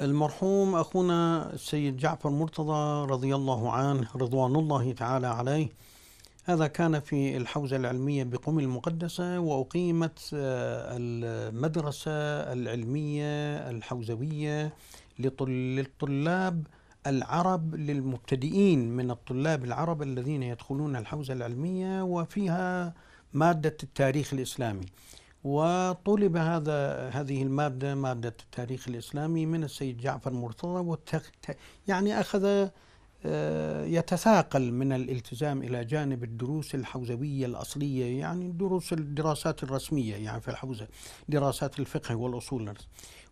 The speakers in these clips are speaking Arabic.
المرحوم أخونا السيد جعفر مرتضى رضي الله عنه رضوان الله تعالى عليه هذا كان في الحوزة العلمية بقم المقدسة وأقيمت آه، المدرسة العلمية الحوزوية للطلاب العرب للمبتدئين من الطلاب العرب الذين يدخلون الحوزة العلمية وفيها مادة التاريخ الإسلامي وطلب هذا هذه المادة مادة التاريخ الإسلامي من السيد جعفر مرتضى يعني أخذ آه، يتثاقل من الالتزام إلى جانب الدروس الحوزوية الأصلية يعني دروس الدراسات الرسمية يعني في الحوزة دراسات الفقه والأصول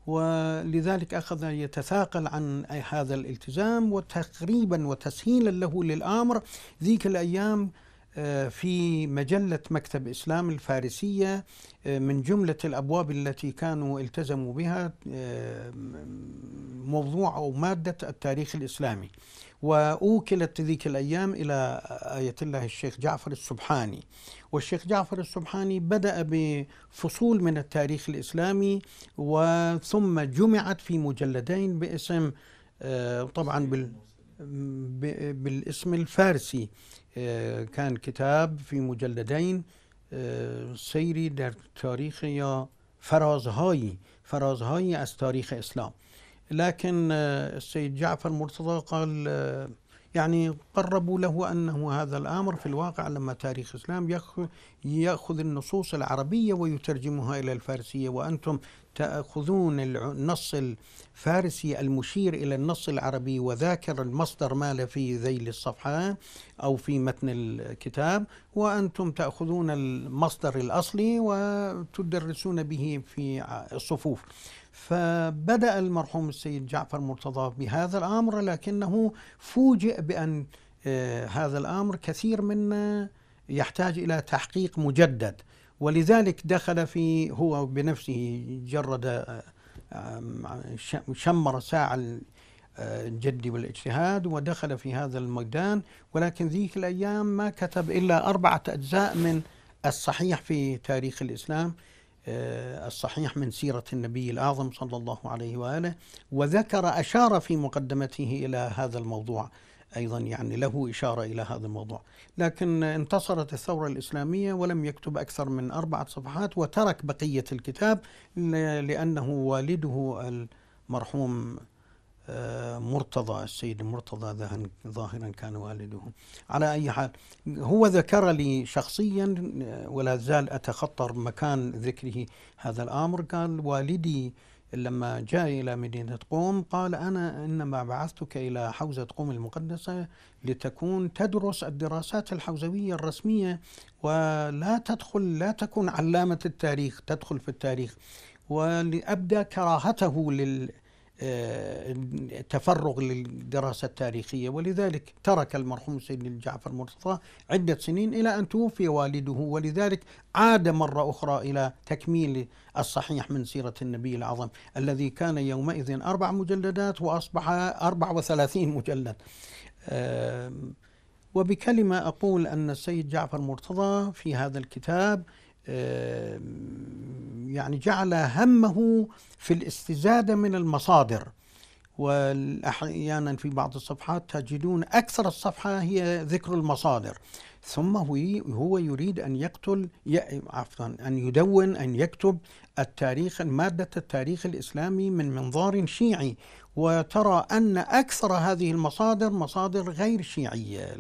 ولذلك أخذ يتثاقل عن هذا الالتزام وتقريبا وتسهيلا له للأمر ذيك الأيام آه، في مجلة مكتب إسلام الفارسية آه، من جملة الأبواب التي كانوا التزموا بها آه، موضوع أو مادة التاريخ الإسلامي وأوكلت ذيك الأيام إلى آية الله الشيخ جعفر السبحاني والشيخ جعفر السبحاني بدأ بفصول من التاريخ الإسلامي وثم جمعت في مجلدين باسم طبعا بال بالاسم الفارسي آه، كان كتاب في مجلدين آه، سيري در تاریخ یا فرازهایی فرازهایی از تاريخ اسلام لكن السيد آه، جعفر مرتضى قال يعني قربوا له أنه هذا الأمر في الواقع لما تاريخ الإسلام يأخذ النصوص العربية ويترجمها إلى الفارسية وأنتم تأخذون النص الفارسي المشير إلى النص العربي وذاكر المصدر ماله في ذيل الصفحة أو في متن الكتاب وأنتم تأخذون المصدر الأصلي وتدرسون به في الصفوف فبدأ المرحوم السيد جعفر مرتضى بهذا الأمر لكنه فوجئ بأن آه، هذا الأمر كثير منا آه، يحتاج إلى تحقيق مجدد ولذلك دخل في هو بنفسه جرد شمر ساعة الجد والاجتهاد ودخل في هذا الميدان ولكن ذيك الأيام ما كتب إلا أربعة أجزاء من الصحيح في تاريخ الإسلام آه، الصحيح من سيرة النبي الأعظم صلى الله عليه وآله وذكر أشار في مقدمته إلى هذا الموضوع أيضا يعني له إشارة إلى هذا الموضوع لكن انتصرت الثورة الإسلامية ولم يكتب أكثر من أربعة صفحات وترك بقية الكتاب لأنه والده المرحوم آه، مرتضى السيد مرتضى ظاهرا كان والده على أي حال هو ذكر لي شخصيا آه، ولا زال أتخطر مكان ذكره هذا الأمر قال والدي لما جاء إلى مدينة قوم قال أنا إنما بعثتك إلى حوزة قوم المقدسة لتكون تدرس الدراسات الحوزوية الرسمية ولا تدخل لا تكون علامة التاريخ تدخل في التاريخ ولأبدى كراهته لل آه، تفرغ للدراسة التاريخية ولذلك ترك المرحوم سيدنا الجعفر المرتضى عدة سنين إلى أن توفي والده ولذلك عاد مرة أخرى إلى تكميل الصحيح من سيرة النبي العظم الذي كان يومئذ أربع مجلدات وأصبح أربع وثلاثين مجلد آه، وبكلمة أقول أن السيد جعفر المرتضى في هذا الكتاب آه، يعني جعل همه في الاستزادة من المصادر وأحيانا في بعض الصفحات تجدون أكثر الصفحة هي ذكر المصادر ثم هو يريد أن يقتل عفوا أن يدون أن يكتب التاريخ مادة التاريخ الإسلامي من منظار شيعي وترى أن أكثر هذه المصادر مصادر غير شيعية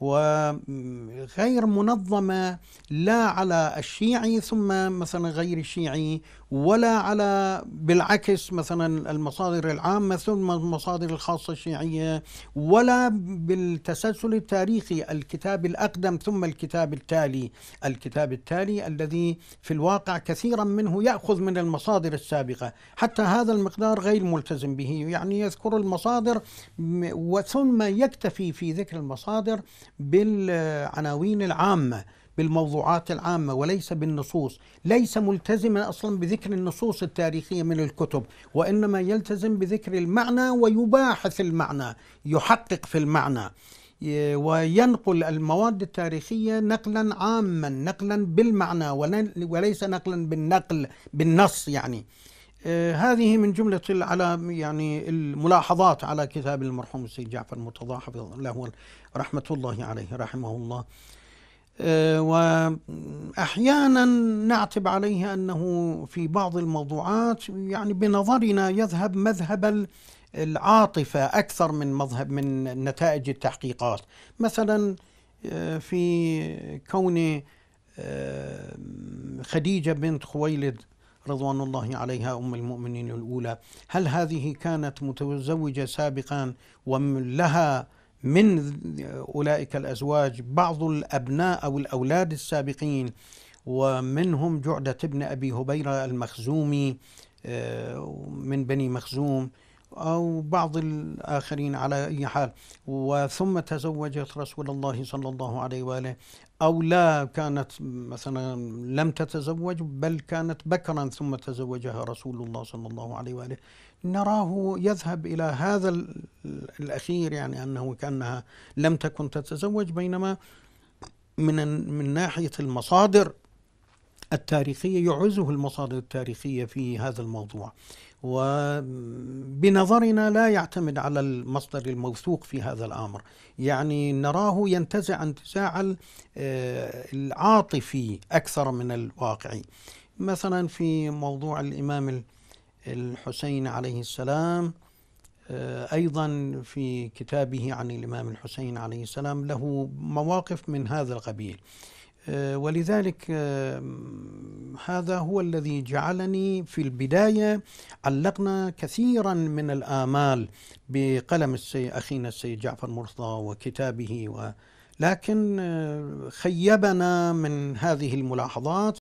وغير منظمة لا على الشيعي ثم مثلا غير الشيعي ولا على بالعكس مثلا المصادر العامة ثم المصادر الخاصة الشيعية ولا بالتسلسل التاريخي الكتاب الأقدم ثم الكتاب التالي الكتاب التالي الذي في الواقع كثيرا منه يأخذ من المصادر السابقة حتى هذا المقدار غير ملتزم به يعني يذكر المصادر ثم يكتفي في ذكر المصادر بالعناوين العامة بالموضوعات العامة وليس بالنصوص ليس ملتزما أصلا بذكر النصوص التاريخية من الكتب وإنما يلتزم بذكر المعنى ويباحث المعنى يحقق في المعنى وينقل المواد التاريخية نقلا عاما نقلا بالمعنى وليس نقلا بالنقل بالنص يعني آه، هذه من جملة على يعني الملاحظات على كتاب المرحوم السيد جعفر مرتضى حفظه له رحمة الله عليه رحمه الله آه، وأحيانا نعتب عليه أنه في بعض الموضوعات يعني بنظرنا يذهب مذهب العاطفة أكثر من مذهب من نتائج التحقيقات مثلا آه، في كون خديجة بنت خويلد رضوان الله عليها أم المؤمنين الأولى هل هذه كانت متزوجة سابقا ولها من أولئك الأزواج بعض الأبناء أو الأولاد السابقين ومنهم جعدة بن أبي هبيرة المخزومي آه، من بني مخزوم أو بعض الآخرين على أي حال وثم تزوجت رسول الله صلى الله عليه وآله أو لا كانت مثلا لم تتزوج بل كانت بكرا ثم تزوجها رسول الله صلى الله عليه وآله نراه يذهب إلى هذا الأخير يعني أنه كأنها لم تكن تتزوج بينما من من ناحية المصادر التاريخية يعزه المصادر التاريخية في هذا الموضوع وبنظرنا لا يعتمد على المصدر الموثوق في هذا الامر، يعني نراه ينتزع انتزاع آه، العاطفي اكثر من الواقعي. مثلا في موضوع الامام الحسين عليه السلام آه، ايضا في كتابه عن الامام الحسين عليه السلام له مواقف من هذا القبيل. آه، ولذلك آه، هذا هو الذي جعلني في البداية علقنا كثيرا من الآمال بقلم السي أخينا السيد جعفر مرضى وكتابه ولكن لكن آه، خيبنا من هذه الملاحظات